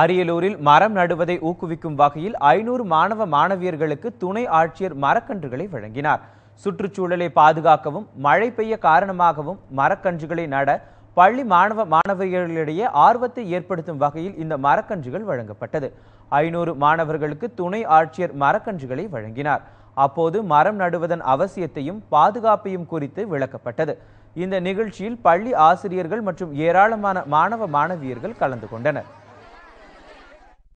அரியலூரில் மரம் நடுவதை ஊக்குவிக்கும் வகையில் ஐநூறு மாணவ மாணவியர்களுக்கு துணை ஆட்சியர் மரக்கன்றுகளை வழங்கினார் சுற்றுச்சூழலை பாதுகாக்கவும் மழை பெய்ய காரணமாகவும் மரக்கன்றுகளை நட பள்ளி மாணவ மாணவியர்களிடையே ஆர்வத்தை ஏற்படுத்தும் வகையில் இந்த மரக்கன்றுகள் வழங்கப்பட்டது ஐநூறு மாணவர்களுக்கு துணை ஆட்சியர் மரக்கன்றுகளை வழங்கினார் அப்போது மரம் நடுவதன் அவசியத்தையும் பாதுகாப்பையும் குறித்து விளக்கப்பட்டது இந்த நிகழ்ச்சியில் பள்ளி ஆசிரியர்கள் மற்றும் ஏராளமான மாணவ மாணவியர்கள் கலந்து கொண்டனர்